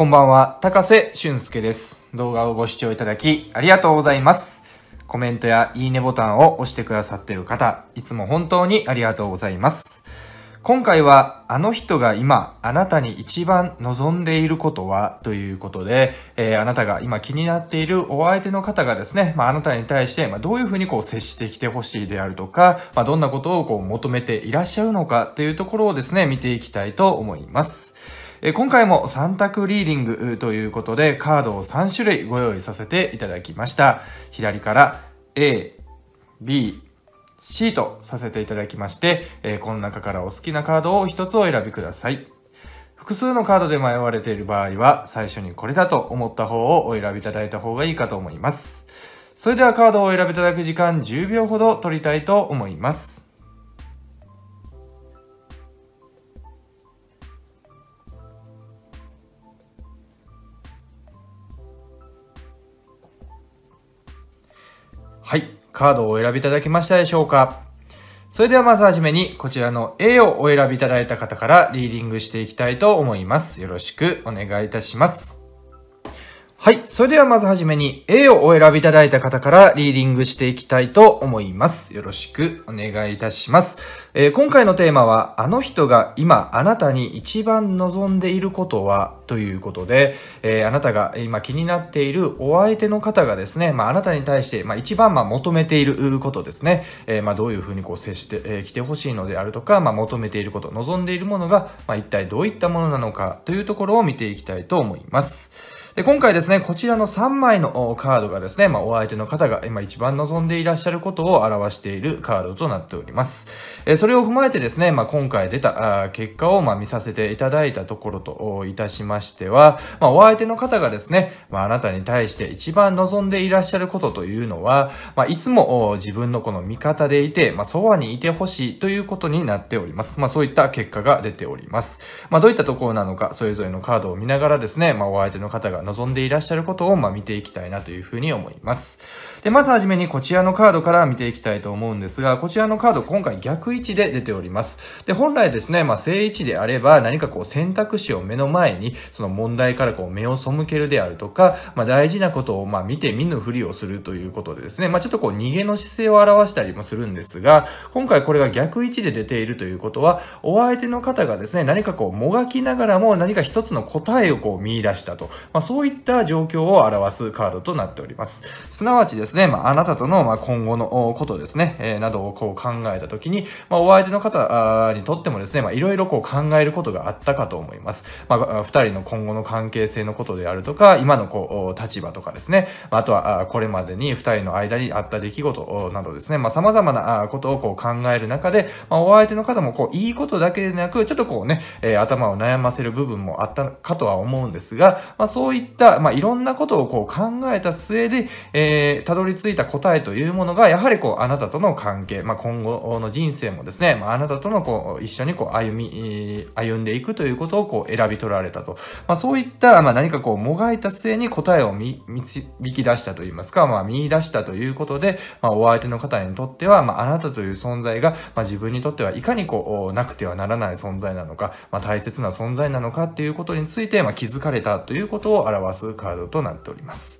こんばんは、高瀬俊介です。動画をご視聴いただきありがとうございます。コメントやいいねボタンを押してくださってる方、いつも本当にありがとうございます。今回は、あの人が今、あなたに一番望んでいることはということで、えー、あなたが今気になっているお相手の方がですね、まあ、あなたに対して、まあ、どういうふうにこう接してきてほしいであるとか、まあ、どんなことをこう求めていらっしゃるのかというところをですね、見ていきたいと思います。え今回も3択リーディングということでカードを3種類ご用意させていただきました左から A、B、C とさせていただきまして、えこの中からお好きなカードを1つお選びください複数のカードで迷われている場合は最初にこれだと思った方をお選びいただいた方がいいかと思いますそれではカードをお選びいただく時間10秒ほど取りたいと思いますはい、カードをお選びいただけましたでしょうかそれではまずはじめにこちらの A をお選びいただいた方からリーディングしていきたいと思います。よろしくお願いいたします。はい。それではまずはじめに A をお選びいただいた方からリーディングしていきたいと思います。よろしくお願いいたします。えー、今回のテーマは、あの人が今あなたに一番望んでいることはということで、えー、あなたが今気になっているお相手の方がですね、まあ、あなたに対して、まあ、一番ま求めていることですね、えー、まどういうふうにこう接してき、てほしいのであるとか、まあ、求めていること、望んでいるものが、ま一体どういったものなのかというところを見ていきたいと思います。で、今回ですね、こちらの3枚のカードがですね、まあ、お相手の方が今一番望んでいらっしゃることを表しているカードとなっております。えそれを踏まえてですね、まあ、今回出た結果をま見させていただいたところといたしましては、まあ、お相手の方がですね、まあ、なたに対して一番望んでいらっしゃることというのは、まいつも自分のこの味方でいて、まそばにいてほしいということになっております。まそういった結果が出ております。まどういったところなのか、それぞれのカードを見ながらですね、まお相手の方が望んでいらっしゃることを、ま見ていきたいなというふうに思います。で、まずはじめにこちらのカードから見ていきたいと思うんですが、こちらのカード今回逆位置で出ております。で、本来ですね、まあ、正位置であれば何かこう選択肢を目の前に、その問題からこう目を背けるであるとか、まあ、大事なことをま見て見ぬふりをするということでですね、まあ、ちょっとこう逃げの姿勢を表したりもするんですが、今回これが逆位置で出ているということは、お相手の方がですね、何かこうもがきながらも何か一つの答えをこう見出したと、まそういった状況を表すカードとなっております。すなわちですですね、まあ、あなたとの、まあ、今後のことですね、えー、などをこう考えたときに、まあ、お相手の方にとってもですね、いろいろこう考えることがあったかと思います。まあ、二人の今後の関係性のことであるとか、今のこう、立場とかですね、あとは、これまでに二人の間にあった出来事などですね、まあ、様々なことをこう考える中で、まあ、お相手の方もこう、いいことだけでなく、ちょっとこうね、えー、頭を悩ませる部分もあったかとは思うんですが、まあ、そういった、まあ、いろんなことをこう考えた末で、えー、たどどり着いた答えというものが、やはりこう、あなたとの関係、まあ、今後の人生もですね、まあ、あなたとのこう、一緒にこう、歩み、歩んでいくということをこう、選び取られたと。まあ、そういった、まあ、何かこう、もがいた末に答えを見、導き出したといいますか、まあ、見出したということで、まあ、お相手の方にとっては、まあ、あなたという存在が、まあ、自分にとってはいかにこう、なくてはならない存在なのか、まあ、大切な存在なのかっていうことについて、まあ、気づかれたということを表すカードとなっております。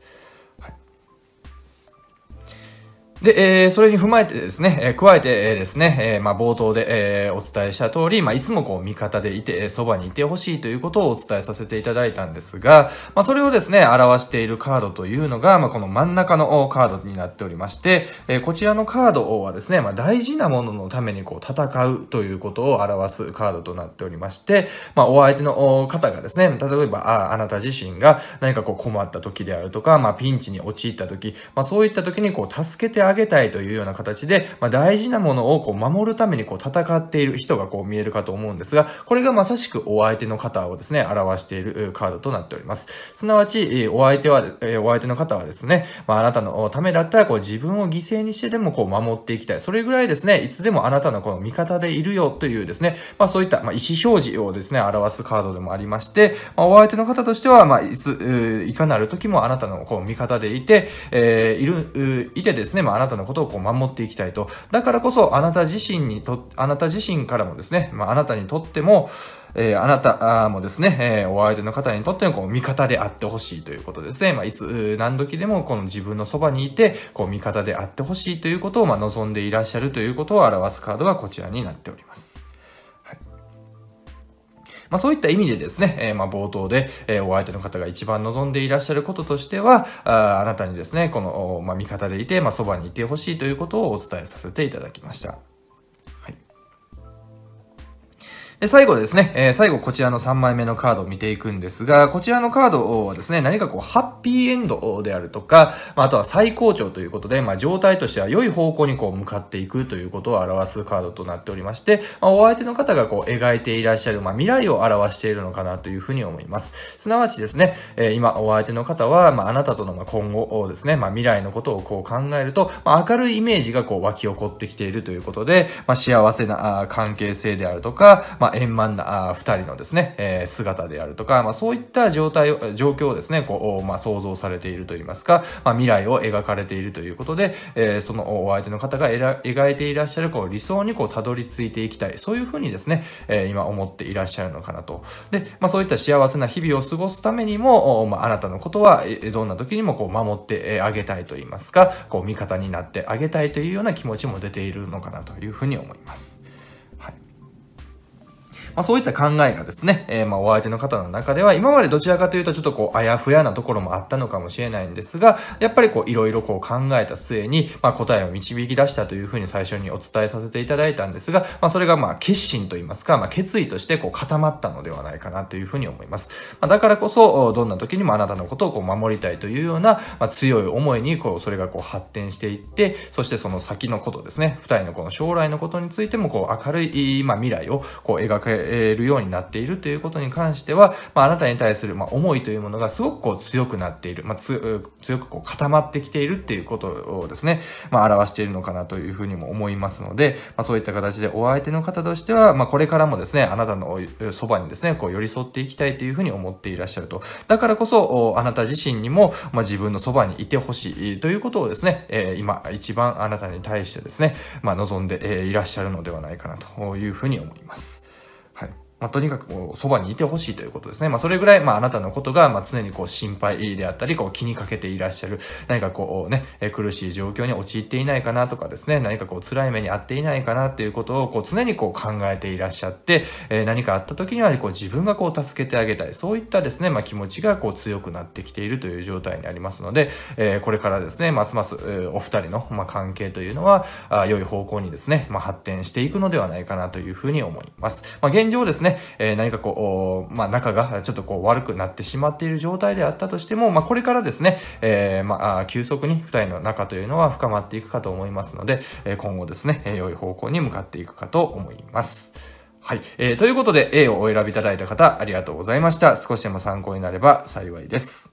で、えー、それに踏まえてですね、えー、加えて、えですね、えー、まあ、冒頭で、えー、お伝えした通り、まあ、いつもこう、味方でいて、そばにいてほしいということをお伝えさせていただいたんですが、まあ、それをですね、表しているカードというのが、まあ、この真ん中のカードになっておりまして、えー、こちらのカードはですね、まあ、大事なもののためにこう、戦うということを表すカードとなっておりまして、まあ、お相手の方がですね、例えば、ああなた自身が何かこう、困った時であるとか、まあ、ピンチに陥った時、まあ、そういった時にこう、助けてああげたいというような形で、まあ、大事なものをこう守るためにこう戦っている人がこう見えるかと思うんですが、これがまさしくお相手の方をですね、表しているカードとなっております。すなわち、お相手は、お相手の方はですね、まあ、あなたのためだったらこう自分を犠牲にしてでもこう守っていきたい。それぐらいですね、いつでもあなたのこの味方でいるよというですね、まあ、そういったま意思表示をですね、表すカードでもありまして、まあ、お相手の方としては、まいつ、いかなる時もあなたのこう味方でいて、えー、いる、いてですね、まあなたのことをこう守っていきたいと。だからこそ、あなた自身にと、あなた自身からもですね、まあ、あなたにとっても、えー、あなたもですね、えー、お相手の方にとってのこう味方であってほしいということですね。まあ、いつ、何時でもこの自分のそばにいて、こう味方であってほしいということを、まあ、望んでいらっしゃるということを表すカードがこちらになっております。まあ、そういった意味でですね、えー、まあ、冒頭で、えー、お相手の方が一番望んでいらっしゃることとしては、ああなたにですね、この、まあ、味方でいて、まあ、そばにいてほしいということをお伝えさせていただきました。で最後ですね、えー、最後こちらの3枚目のカードを見ていくんですが、こちらのカードはですね、何かこう、ハッピーエンドであるとか、まあ、あとは最高潮ということで、まあ、状態としては良い方向にこう、向かっていくということを表すカードとなっておりまして、まあ、お相手の方がこう、描いていらっしゃる、まあ、未来を表しているのかなというふうに思います。すなわちですね、えー、今、お相手の方は、まあ、あなたとの今後をですね、まあ、未来のことをこう考えると、まあ、明るいイメージがこう、湧き起こってきているということで、まあ、幸せな関係性であるとか、まあまあ、円満な2人のですね、えー、姿であるとか、まあ、そういった状態を状況をですねこう、まあ、想像されているといいますか、まあ、未来を描かれているということで、えー、そのお相手の方が描いていらっしゃるこう理想にこうたどり着いていきたいそういうふうにですね、えー、今思っていらっしゃるのかなとで、まあ、そういった幸せな日々を過ごすためにも、まあ、あなたのことはどんな時にもこう守ってあげたいといいますかこう味方になってあげたいというような気持ちも出ているのかなというふうに思います。まあ、そういった考えがですね、えー、まあお相手の方の中では今までどちらかというとちょっとこうあやふやなところもあったのかもしれないんですがやっぱりこういろいろこう考えた末に、まあ、答えを導き出したというふうに最初にお伝えさせていただいたんですが、まあ、それがまあ決心といいますか、まあ、決意としてこう固まったのではないかなというふうに思います、まあ、だからこそどんな時にもあなたのことをこう守りたいというような、まあ、強い思いにこうそれがこう発展していってそしてその先のことですね2人のこの将来のことについてもこう明るい、まあ、未来をこう描けれるようになっているということに関しては、まあ、あなたに対する、ま思いというものがすごくこう強くなっている、まあ、強くこう固まってきているっていうことをですね、まあ、表しているのかなというふうにも思いますので、まあ、そういった形でお相手の方としては、まあ、これからもですね、あなたのそばにですね、こう寄り添っていきたいというふうに思っていらっしゃると。だからこそ、あなた自身にも、まあ、自分のそばにいてほしいということをですね、え今一番あなたに対してですね、まあ、望んでいらっしゃるのではないかなというふうに思います。まあ、とにかくこうそばにいてほしいということですね。まあ、それぐらい、まあ、あなたのことが、まあ、常にこう心配であったり、こう気にかけていらっしゃる、何かこうね、え苦しい状況に陥っていないかなとかですね、何かこう辛い目に遭っていないかなっていうことをこう常にこう考えていらっしゃって、えー、何かあった時にはこう自分がこう助けてあげたい、そういったですね、まあ、気持ちがこう強くなってきているという状態にありますので、えー、これからですね、ますます、えー、お二人の、まあ、関係というのは、あ良い方向にですね、まあ、発展していくのではないかなというふうに思います。まあ、現状ですね、ね、えー、何かこう、まあ、仲がちょっとこう悪くなってしまっている状態であったとしても、まあ、これからですね、えー、まあ、急速に2人の仲というのは深まっていくかと思いますので、え今後ですね、良い方向に向かっていくかと思います。はい。えー、ということで、A をお選びいただいた方、ありがとうございました。少しでも参考になれば幸いです。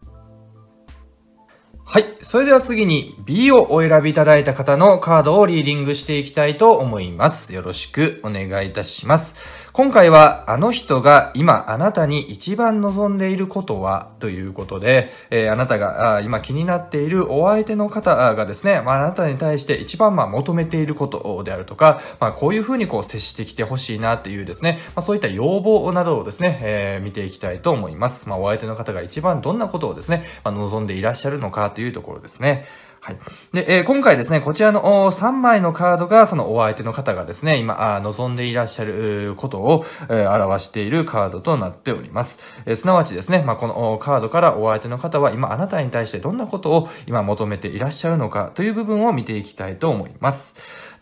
はい。それでは次に B をお選びいただいた方のカードをリーディングしていきたいと思います。よろしくお願いいたします。今回は、あの人が今あなたに一番望んでいることはということで、えー、あなたが今気になっているお相手の方がですね、まあ、あなたに対して一番まあ求めていることであるとか、まあ、こういうふうにこう接してきてほしいなっていうですね、まあ、そういった要望などをですね、えー、見ていきたいと思います。まあ、お相手の方が一番どんなことをですね、まあ、望んでいらっしゃるのかというところですね。はい。で、えー、今回ですね、こちらの3枚のカードが、そのお相手の方がですね、今、あ望んでいらっしゃることを、えー、表しているカードとなっております。えー、すなわちですね、まあ、このカードからお相手の方は、今、あなたに対してどんなことを今求めていらっしゃるのかという部分を見ていきたいと思います。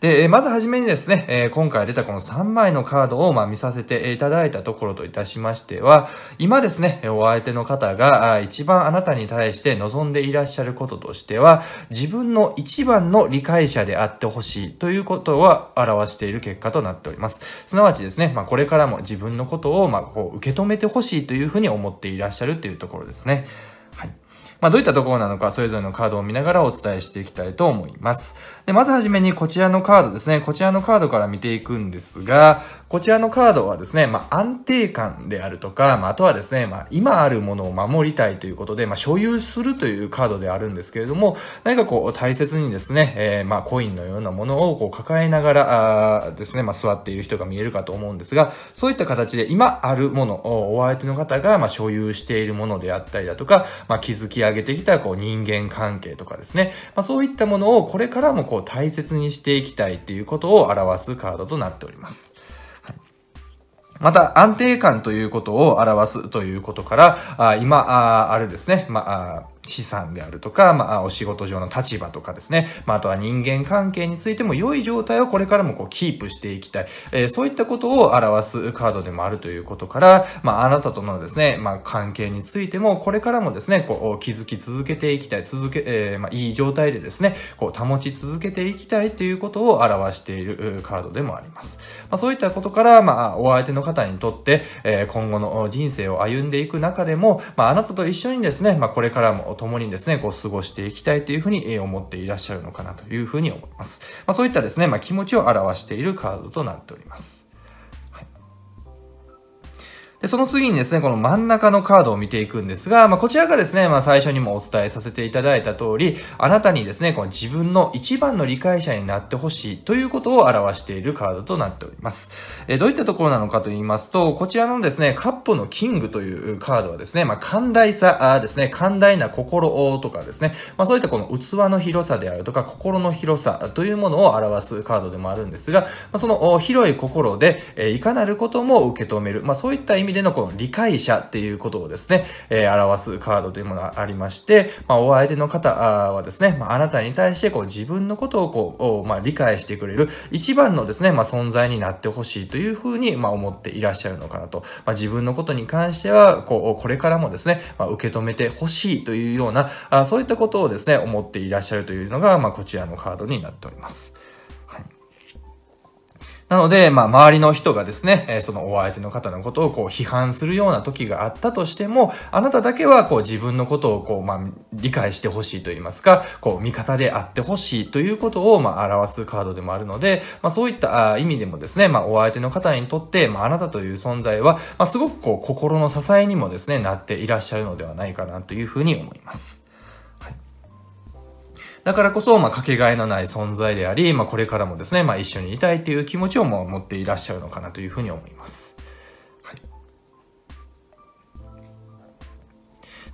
で、まずはじめにですね、え今回出たこの3枚のカードをま見させていただいたところといたしましては、今ですね、お相手の方が一番あなたに対して望んでいらっしゃることとしては、自分の一番の理解者であってほしいということは表している結果となっております。すなわちですね、まあ、これからも自分のことをまこう受け止めてほしいというふうに思っていらっしゃるというところですね。はい。まあ、どういったところなのか、それぞれのカードを見ながらお伝えしていきたいと思います。でまずはじめにこちらのカードですね。こちらのカードから見ていくんですが、こちらのカードはですね、まあ、安定感であるとか、まあ、あとはですね、まあ、今あるものを守りたいということで、まあ、所有するというカードであるんですけれども、何かこう、大切にですね、えー、まあ、コインのようなものをこう抱えながら、あですね、まあ、座っている人が見えるかと思うんですが、そういった形で今あるものを、お相手の方が、まあ、所有しているものであったりだとか、まあ、築き上げてきた、こう、人間関係とかですね、まあ、そういったものをこれからもこう、大切にしていきたいっていうことを表すカードとなっております。また安定感ということを表すということから、あ今あ、あれですね、まあ資産であるとか、まあ、お仕事上の立場とかですね、まあ、あとは人間関係についても良い状態をこれからもこうキープしていきたい、えー、そういったことを表すカードでもあるということから、まあ、あなたとのですね、まあ、関係についてもこれからもですね、こう気づき続けていきたい、続け、えー、まあ、いい状態でですね、こう保ち続けていきたいということを表しているカードでもあります。まあ、そういったことから、まあ、お相手の方にとって、えー、今後の人生を歩んでいく中でも、まあ、あなたと一緒にですね、まあ、これからも共にですね、こう過ごしていきたいというふうに思っていらっしゃるのかなというふうに思います。まあ、そういったですね、まあ、気持ちを表しているカードとなっております。で、その次にですね、この真ん中のカードを見ていくんですが、まあ、こちらがですね、まあ、最初にもお伝えさせていただいた通り、あなたにですね、この自分の一番の理解者になってほしいということを表しているカードとなっております。えどういったところなのかと言いますと、こちらのですね、カップのキングというカードはですね、まあ、寛大さあですね、寛大な心とかですね、まあ、そういったこの器の広さであるとか、心の広さというものを表すカードでもあるんですが、まあ、その広い心で、えいかなることも受け止める、まあ、そういった意味味でのこの理解者っていうことをですね、えー、表すカードというものがありまして、まあ、お相手の方はですね、まあ、あなたに対してこう自分のことをこう、まあ、理解してくれる一番のですね、まあ、存在になってほしいというふうに、まあ、思っていらっしゃるのかなと。まあ、自分のことに関しては、こう、これからもですね、まあ、受け止めてほしいというようなあ、そういったことをですね、思っていらっしゃるというのが、まあ、こちらのカードになっております。なので、まあ、周りの人がですね、えー、そのお相手の方のことをこう批判するような時があったとしても、あなただけはこう自分のことをこう、まあ、理解してほしいと言いますか、こう、味方であってほしいということを、まあ、表すカードでもあるので、まあ、そういった意味でもですね、まあ、お相手の方にとって、まあ、あなたという存在は、まあ、すごくこう、心の支えにもですね、なっていらっしゃるのではないかなというふうに思います。だからこそ、まあ、かけがえのない存在であり、まあ、これからもですね、まあ、一緒にいたいという気持ちをも持っていらっしゃるのかなというふうに思います。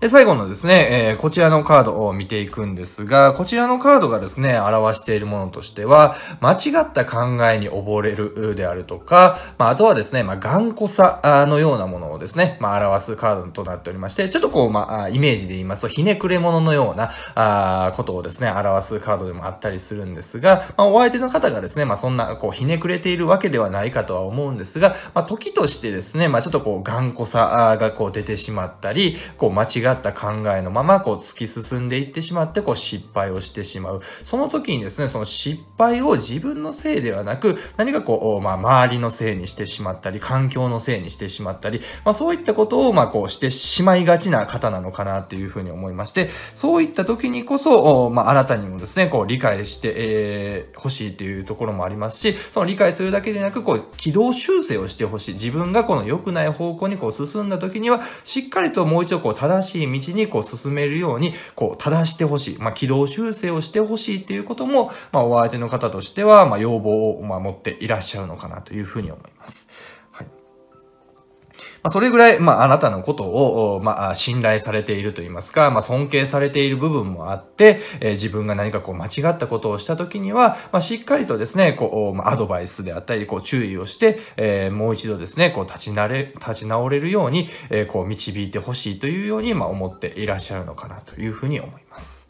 で、最後のですね、えー、こちらのカードを見ていくんですが、こちらのカードがですね、表しているものとしては、間違った考えに溺れるであるとか、まあ、あとはですね、まあ、頑固さのようなものをですね、まあ、表すカードとなっておりまして、ちょっとこう、まあ、イメージで言いますと、ひねくれ者のような、あことをですね、表すカードでもあったりするんですが、まあ、お相手の方がですね、まあ、そんな、こう、ひねくれているわけではないかとは思うんですが、まあ、時としてですね、まあ、ちょっとこう、頑固さがこう出てしまったり、こう、間違った考えのままこう突き進んでいってしまってこう失敗をしてしまう。その時にですね、その失敗を自分のせいではなく、何かこう、まあ、周りのせいにしてしまったり、環境のせいにしてしまったり、まあ、そういったことをまあこうしてしまいがちな方なのかなっていうふうに思いまして、そういった時にこそ、まあ、なたにもですね、こう理解して、え欲しいっていうところもありますし、その理解するだけじゃなく、こう軌道修正をしてほしい。自分がこの良くない方向にこう進んだ時には、しっかりともう一度こう正しいい道にこう進めるように、こう正してほしい、まあ、軌道修正をしてほしいっていうことも、まあ、お相手の方としては、まあ、要望を、まあ、持っていらっしゃるのかなというふうに思います。まあ、それぐらい、まあ、あなたのことを、まあ、信頼されていると言いますか、まあ、尊敬されている部分もあって、えー、自分が何かこう間違ったことをしたときには、まあ、しっかりとですね、こう、まあ、アドバイスであったり、こう、注意をして、えー、もう一度ですね、こう、立ちなれ、立ち直れるように、えー、こう、導いてほしいというように、まあ、思っていらっしゃるのかなというふうに思います。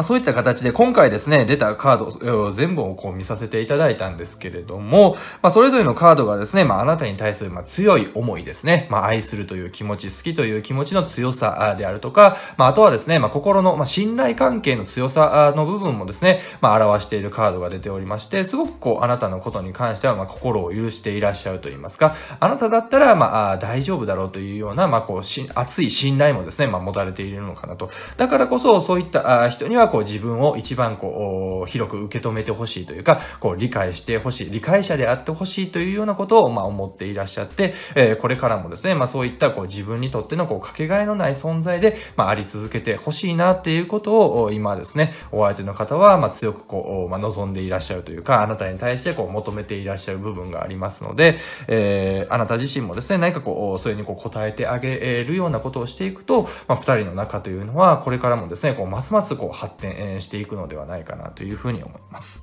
まあ、そういった形で今回ですね、出たカード全部をこう見させていただいたんですけれども、まあ、それぞれのカードがですね、まあ、あなたに対するま強い思いですね、ま愛するという気持ち、好きという気持ちの強さであるとか、まあ、とはですね、ま心のま信頼関係の強さの部分もですね、ま表しているカードが出ておりまして、すごくこう、あなたのことに関してはま心を許していらっしゃるといいますか、あなただったらまあ大丈夫だろうというような、まこうし、熱い信頼もですね、ま持たれているのかなと。だからこそ、そういった人にはこう自分を一番こう広く受け止めてほしいというかこう理解してほしい理解者であってほしいというようなことをまあ思っていらっしゃって、えー、これからもですね、まあ、そういったこう自分にとってのこうかけがえのない存在で、まあ、あり続けてほしいなっていうことを今ですねお相手の方はまあ強くこう、まあ、望んでいらっしゃるというかあなたに対してこう求めていらっしゃる部分がありますので、えー、あなた自身もですね何かこうそれにこう答えてあげるようなことをしていくと、まあ、2人の中というのはこれからもですねこうますますこう発展していくのではないかなというふうに思います。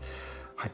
はい、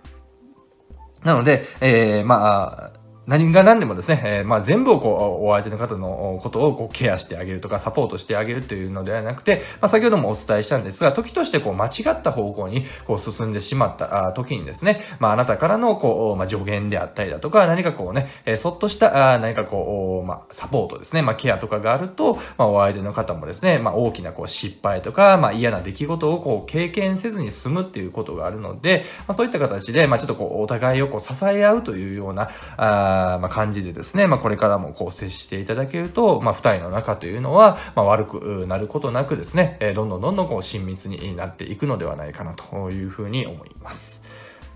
なので、えー、まあ何が何でもですね、えー、まあ、全部をこう、お相手の方のことをこうケアしてあげるとか、サポートしてあげるというのではなくて、まあ、先ほどもお伝えしたんですが、時としてこう、間違った方向にこう、進んでしまった時にですね、まあ、あなたからのこう、まあ、助言であったりだとか、何かこうね、えー、そっとした、あ何かこう、まあ、サポートですね、まあ、ケアとかがあると、まあ、お相手の方もですね、まあ、大きなこう、失敗とか、まあ、嫌な出来事をこう、経験せずに済むっていうことがあるので、まあ、そういった形で、まあ、ちょっとこう、お互いをこう、支え合うというような、ああまあ、感じでですね、まあ、これからもこう接していただけると、まあ、二重の仲というのは、まあ、悪くなることなくですね、えどんどんどんどんこう親密になっていくのではないかなというふうに思います。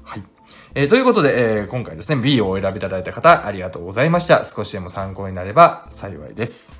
はい。えー、ということで、えー、今回ですね、B をお選びいただいた方、ありがとうございました。少しでも参考になれば幸いです。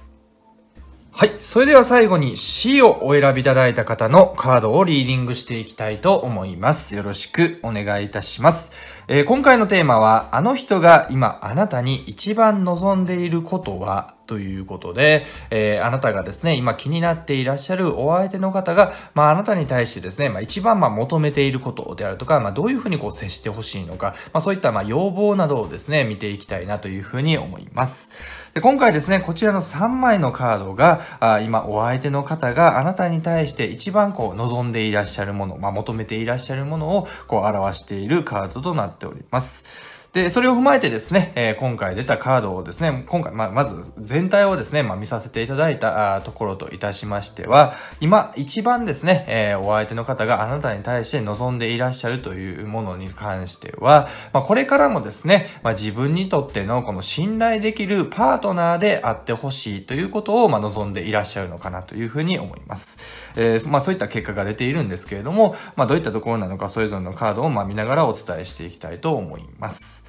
はい。それでは最後に C をお選びいただいた方のカードをリーディングしていきたいと思います。よろしくお願いいたします。えー、今回のテーマは、あの人が今あなたに一番望んでいることはということで、えー、あなたがですね、今気になっていらっしゃるお相手の方が、まあ、あなたに対してですね、まあ、一番まあ求めていることであるとか、まあ、どういうふうにこう接してほしいのか、まあ、そういったまあ要望などをですね、見ていきたいなというふうに思います。で今回ですね、こちらの3枚のカードが、あ今お相手の方があなたに対して一番こう望んでいらっしゃるもの、まあ、求めていらっしゃるものをこう表しているカードとなっております。で、それを踏まえてですね、えー、今回出たカードをですね、今回、まあ、まず全体をですね、まあ、見させていただいたところといたしましては、今一番ですね、えー、お相手の方があなたに対して望んでいらっしゃるというものに関しては、まあ、これからもですね、まあ、自分にとってのこの信頼できるパートナーであってほしいということを、まあ、望んでいらっしゃるのかなというふうに思います。えー、まあ、そういった結果が出ているんですけれども、まあ、どういったところなのかそれぞれのカードを、まあ、見ながらお伝えしていきたいと思います。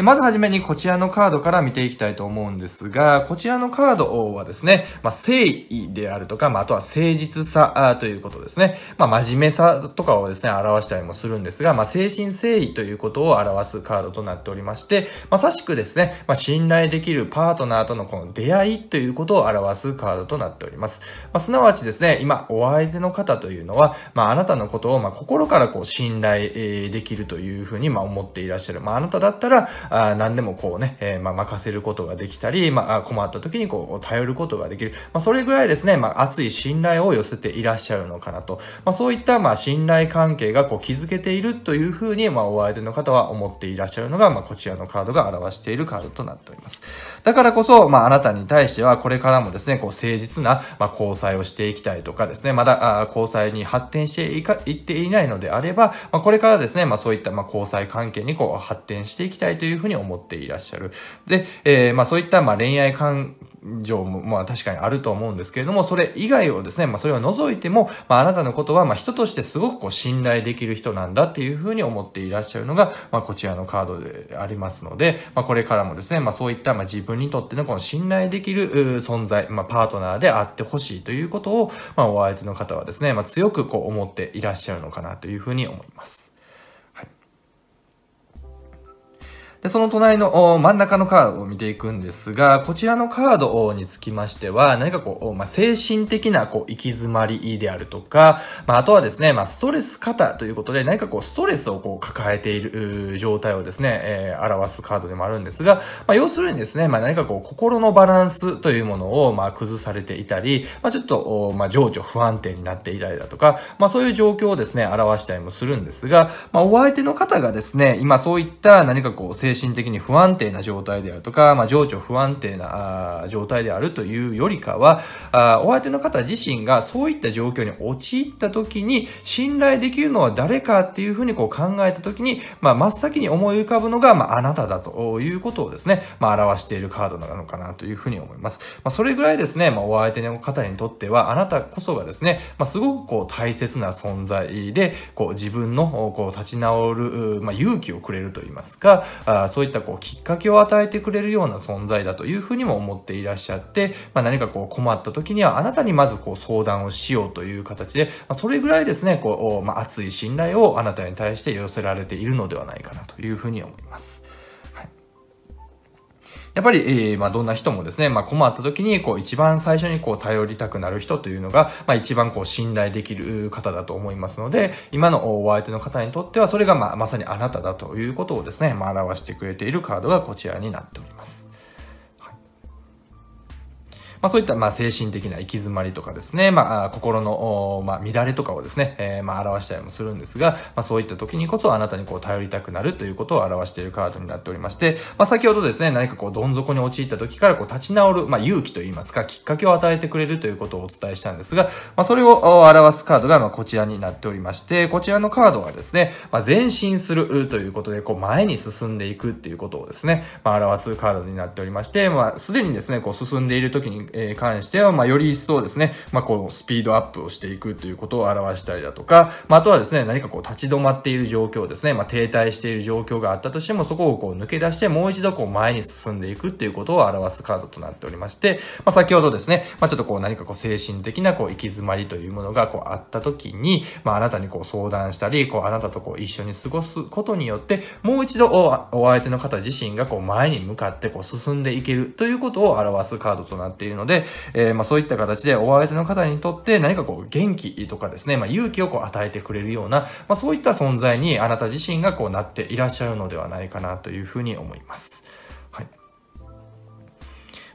で、まずはじめにこちらのカードから見ていきたいと思うんですが、こちらのカードはですね、まあ、誠意であるとか、まあ、あとは誠実さということですね。まあ、真面目さとかをですね、表したりもするんですが、まあ、精神誠意ということを表すカードとなっておりまして、まさしくですね、ま信頼できるパートナーとのこの出会いということを表すカードとなっております。ますなわちですね、今、お相手の方というのは、まあ、あなたのことを、ま心からこう、信頼できるというふうに、ま思っていらっしゃる。まあ、あなただったら、あ何でもこうね、えー、まあ、任せることができたり、まあ、困った時にこう、頼ることができる。まあ、それぐらいですね、まあ、熱い信頼を寄せていらっしゃるのかなと。まあ、そういった、まあ、信頼関係がこう、築けているというふうに、まあ、お相手の方は思っていらっしゃるのが、まあ、こちらのカードが表しているカードとなっております。だからこそ、まあ、あなたに対しては、これからもですね、こう、誠実な、まあ、交際をしていきたいとかですね、まだ、あ交際に発展していか、いっていないのであれば、まあ、これからですね、まあ、そういった、まあ、交際関係にこう、発展していきたいといういうふうに思っていらっしゃる。で、えー、まあそういったまあ恋愛感、情も、まあ確かにあると思うんですけれども、それ以外をですね、まあそれを除いても、まああなたのことは、まあ人としてすごくこう信頼できる人なんだっていうふうに思っていらっしゃるのが、まあこちらのカードでありますので、まあこれからもですね、まあそういった、まあ自分にとってのこの信頼できる存在、まあパートナーであってほしいということを、まあお相手の方はですね、まあ強くこう思っていらっしゃるのかなというふうに思います。で、その隣の真ん中のカードを見ていくんですが、こちらのカードにつきましては、何かこう、まあ、精神的なこう行き詰まりであるとか、まあ、あとはですね、まあ、ストレス型ということで、何かこう、ストレスをこう抱えている状態をですね、えー、表すカードでもあるんですが、まあ、要するにですね、まあ、何かこう、心のバランスというものを、まあ、崩されていたり、まあ、ちょっと、まあ、情緒不安定になっていたりだとか、まあ、そういう状況をですね、表したりもするんですが、まあ、お相手の方がですね、今そういった何かこう、精神的に不安定な状態であるとか、まあ、情緒不安定な状態であるというよりかは、あお相手の方自身がそういった状況に陥った時に、信頼できるのは誰かっていうふうにこう考えた時に、まあ、真っ先に思い浮かぶのが、まあ、あなただということをですね、まあ、表しているカードなのかなというふうに思います。まあ、それぐらいですね、まあ、お相手の方にとっては、あなたこそがですね、まあ、すごくこう大切な存在で、こう自分のこう立ち直る、まあ、勇気をくれると言いますか、ああそういったこうきっかけを与えてくれるような存在だというふうにも思っていらっしゃって、まあ、何かこう困った時にはあなたにまずこう相談をしようという形で、まあ、それぐらいですね、こう、まあ、熱い信頼をあなたに対して寄せられているのではないかなというふうに思います。やっぱり、えー、まあ、どんな人もですね、まあ、困った時に、こう、一番最初にこう、頼りたくなる人というのが、まあ、一番こう、信頼できる方だと思いますので、今のお相手の方にとっては、それが、まあ、まさにあなただということをですね、まあ、表してくれているカードがこちらになっております。まあ、そういった、まあ、精神的な行き詰まりとかですね、まあ、心の、まあ、乱れとかをですね、えー、まあ、表したりもするんですが、まあ、そういった時にこそあなたにこう頼りたくなるということを表しているカードになっておりまして、まあ、先ほどですね、何かこう、どん底に陥った時からこう立ち直る、まあ、勇気といいますか、きっかけを与えてくれるということをお伝えしたんですが、まあ、それを表すカードが、まあ、こちらになっておりまして、こちらのカードはですね、まあ、前進するということで、こう、前に進んでいくっていうことをですね、まあ、表すカードになっておりまして、まあ、すでにですね、こう、進んでいる時にえ、関しては、まあ、より一層ですね、まあ、このスピードアップをしていくということを表したりだとか、まあ、あとはですね、何かこう立ち止まっている状況ですね、まあ、停滞している状況があったとしても、そこをこう抜け出して、もう一度こう前に進んでいくっていうことを表すカードとなっておりまして、まあ、先ほどですね、まあ、ちょっとこう何かこう精神的なこう行き詰まりというものがこうあった時に、まあ、あなたにこう相談したり、こうあなたとこう一緒に過ごすことによって、もう一度お相手の方自身がこう前に向かってこう進んでいけるということを表すカードとなっているのので、えー、まあそういった形でお相手の方にとって何かこう元気とかですね、まあ勇気をこう与えてくれるような、まあそういった存在にあなた自身がこうなっていらっしゃるのではないかなというふうに思います。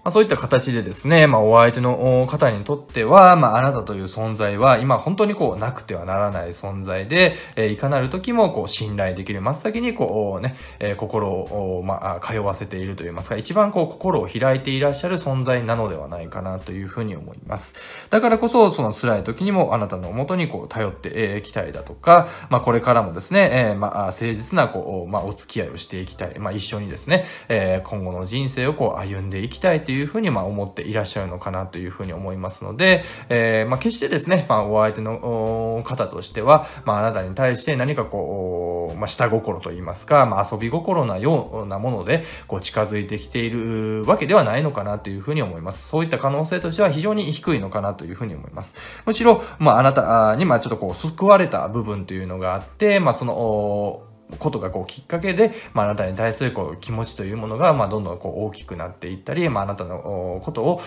まあ、そういった形でですね、まあ、お相手の方にとっては、まあ、あなたという存在は、今本当にこう、なくてはならない存在で、えー、いかなる時も、こう、信頼できる真っ先に、こうね、えー、心を、まあ、通わせているといいますか、一番こう、心を開いていらっしゃる存在なのではないかなというふうに思います。だからこそ、その辛い時にも、あなたのもとにこう、頼ってきたりだとか、まあ、これからもですね、えー、まあ、誠実な、こう、まあ、お付き合いをしていきたい、まあ、一緒にですね、えー、今後の人生をこう、歩んでいきたいといういうふうにま思っていらっしゃるのかなというふうに思いますので、えー、ま決してですね、まあ、お相手の方としては、まあ、あなたに対して何かこう、まあ、下心といいますか、まあ、遊び心なようなものでこう近づいてきているわけではないのかなというふうに思います。そういった可能性としては非常に低いのかなというふうに思います。むしろ、まあ、あなたにまちょっとこう救われた部分というのがあって、まあ、その、ことがこうきっかけで、まあ、あなたに対するこう気持ちというものが、まあ、どんどんこう大きくなっていったり、まあ、あなたのことを、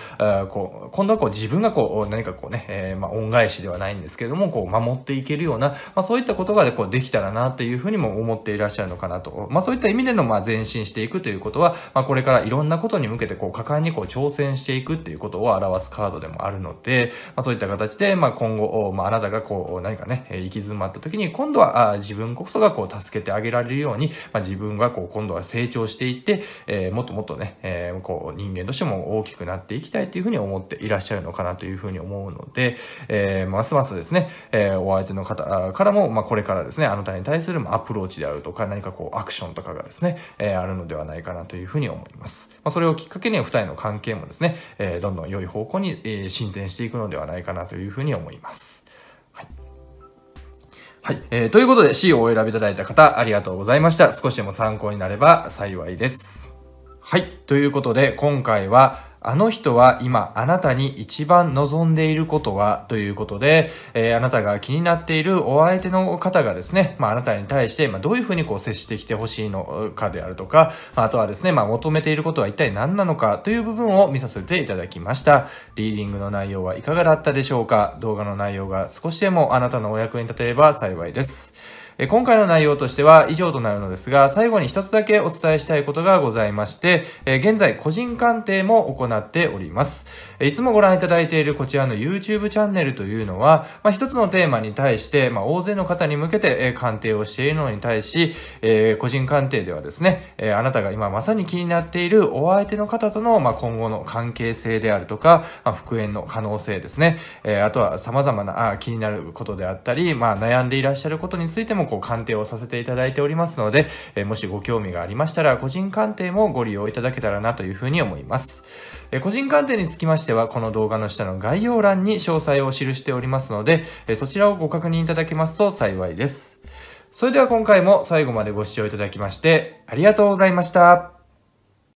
こう今度はこう自分がこう何かこうね、えー、まあ、恩返しではないんですけれども、こう守っていけるような、まあ、そういったことがこうできたらなというふうにも思っていらっしゃるのかなと。まあ、そういった意味でのまあ前進していくということは、まあ、これからいろんなことに向けてこう果敢にこう挑戦していくっていうことを表すカードでもあるので、まあ、そういった形で、まあ、今後、まあ、あなたがこう何かね、行き詰まった時に今度はあ自分こそがこう助けてあげげられるように、まあ、自分がこう今度は成長していって、えー、もっともっとね、えー、こう人間としても大きくなっていきたいというふうに思っていらっしゃるのかなというふうに思うので、えー、ますますですね、えー、お相手の方からも、まあ、これからですね、あなたに対するアプローチであるとか、何かこうアクションとかがですね、えー、あるのではないかなというふうに思います。まあ、それをきっかけに、二人の関係もですね、えー、どんどん良い方向に、え進展していくのではないかなというふうに思います。はい。えー、ということで C をお選びいただいた方、ありがとうございました。少しでも参考になれば幸いです。はい。ということで、今回は、あの人は今あなたに一番望んでいることはということで、えー、あなたが気になっているお相手の方がですね、まあ、あなたに対して、まあ、どういうふうにこう接してきてほしいのかであるとか、まあ、あとはですね、まあ、求めていることは一体何なのかという部分を見させていただきました。リーディングの内容はいかがだったでしょうか動画の内容が少しでもあなたのお役に立てれば幸いです。今回の内容としては以上となるのですが、最後に一つだけお伝えしたいことがございまして、現在個人鑑定も行っております。いつもご覧いただいているこちらの YouTube チャンネルというのは、まあ、一つのテーマに対して、まあ、大勢の方に向けて、鑑定をしているのに対し、個人鑑定ではですね、あなたが今まさに気になっているお相手の方との、今後の関係性であるとか、まあ、復縁の可能性ですね、あとは様々な気になることであったり、まあ、悩んでいらっしゃることについてもこう鑑定をさせていただいておりますので、えもしご興味がありましたら、個人鑑定もご利用いただけたらなというふうに思います。え個人鑑定につきましては、この動画の下の概要欄に詳細を記しておりますので、えそちらをご確認いただけますと幸いです。それでは今回も最後までご視聴いただきまして、ありがとうございました。